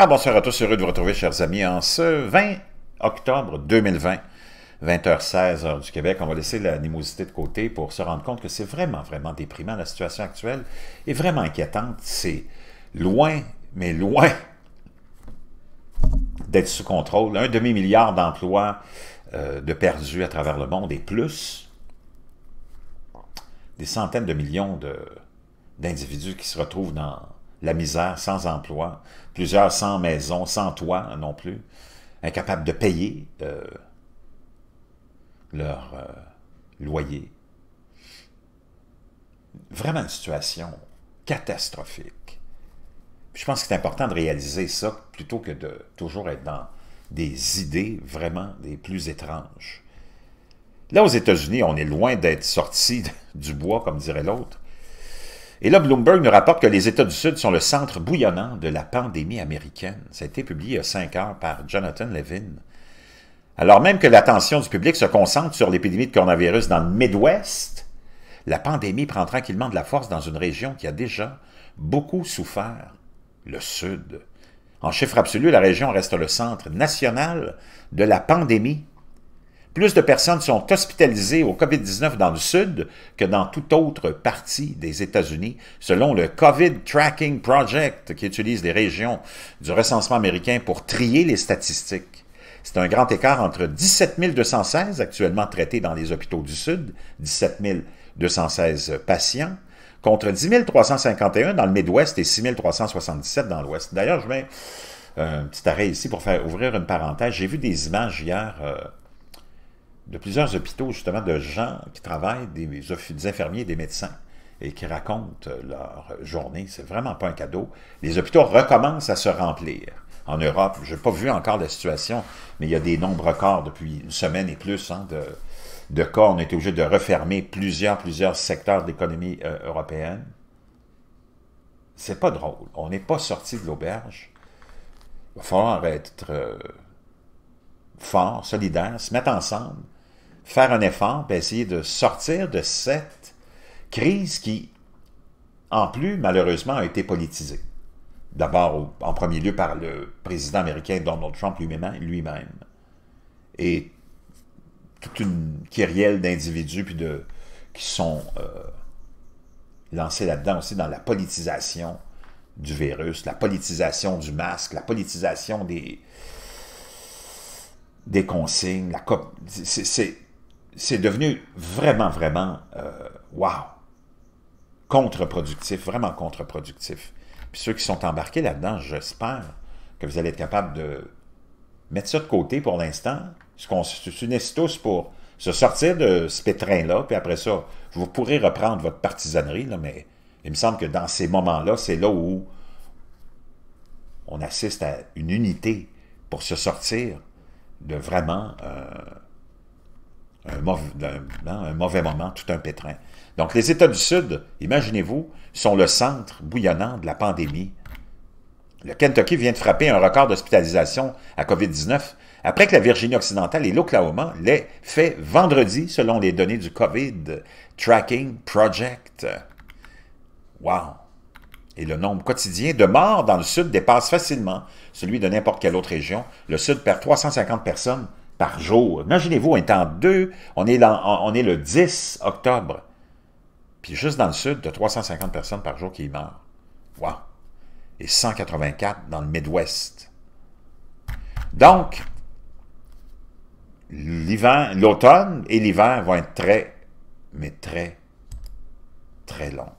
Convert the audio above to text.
Ah, bonsoir à tous, heureux de vous retrouver, chers amis, en ce 20 octobre 2020, 20h16 heure du Québec. On va laisser l'animosité de côté pour se rendre compte que c'est vraiment, vraiment déprimant. La situation actuelle est vraiment inquiétante. C'est loin, mais loin d'être sous contrôle. Un demi-milliard d'emplois euh, de perdus à travers le monde et plus des centaines de millions d'individus qui se retrouvent dans la misère, sans emploi, plusieurs sans maison, sans toit hein, non plus, incapables de payer euh, leur euh, loyer. Vraiment une situation catastrophique. je pense qu'il c'est important de réaliser ça plutôt que de toujours être dans des idées vraiment des plus étranges. Là, aux États-Unis, on est loin d'être sorti du bois, comme dirait l'autre. Et là, Bloomberg nous rapporte que les États du Sud sont le centre bouillonnant de la pandémie américaine. Ça a été publié il y cinq heures par Jonathan Levin. Alors même que l'attention du public se concentre sur l'épidémie de coronavirus dans le Midwest, la pandémie prend tranquillement de la force dans une région qui a déjà beaucoup souffert, le Sud. En chiffre absolu, la région reste le centre national de la pandémie plus de personnes sont hospitalisées au COVID-19 dans le Sud que dans toute autre partie des États-Unis, selon le COVID Tracking Project qui utilise les régions du recensement américain pour trier les statistiques. C'est un grand écart entre 17 216 actuellement traités dans les hôpitaux du Sud, 17 216 patients, contre 10 351 dans le Midwest et 6 377 dans l'Ouest. D'ailleurs, je mets un petit arrêt ici pour faire ouvrir une parenthèse. J'ai vu des images hier euh, de plusieurs hôpitaux, justement, de gens qui travaillent, des, infirmiers des médecins, et qui racontent leur journée. C'est vraiment pas un cadeau. Les hôpitaux recommencent à se remplir. En Europe, je n'ai pas vu encore la situation, mais il y a des nombres records depuis une semaine et plus hein, de, cas. On été obligé de refermer plusieurs, plusieurs secteurs de l'économie euh, européenne. C'est pas drôle. On n'est pas sorti de l'auberge. Il va falloir être euh, fort, solidaire, se mettre ensemble, faire un effort pour essayer de sortir de cette crise qui, en plus, malheureusement, a été politisée. D'abord, en premier lieu, par le président américain Donald Trump lui-même, et toute une querelle d'individus puis de, qui sont euh, lancés là-dedans aussi dans la politisation du virus, la politisation du masque, la politisation des, des consignes. La c'est c'est devenu vraiment, vraiment, euh, wow, contre-productif, vraiment contre-productif. Puis ceux qui sont embarqués là-dedans, j'espère que vous allez être capable de mettre ça de côté pour l'instant, ce qu'on tous pour se sortir de ce pétrin-là, puis après ça, vous pourrez reprendre votre partisanerie, mais il me semble que dans ces moments-là, c'est là où on assiste à une unité pour se sortir de vraiment... Euh, un, mauvais moment, tout un pétrin. Donc les États du Sud, imaginez-vous, sont le centre bouillonnant de la pandémie. Le Kentucky vient de frapper un record d'hospitalisation à COVID-19 après que la Virginie occidentale et l'Oklahoma l'aient fait vendredi selon les données du COVID Tracking Project. Wow! Et le nombre quotidien de morts dans le Sud dépasse facilement celui de n'importe quelle autre région. Le Sud perd 350 personnes par jour. Imaginez-vous, on est en deux, on est, on est le 10 octobre. Puis juste dans le sud, de 350 personnes par jour qui meurent. Wow! Et 184 dans le Midwest. Donc, l'automne et l'hiver vont être très, mais très, très longs.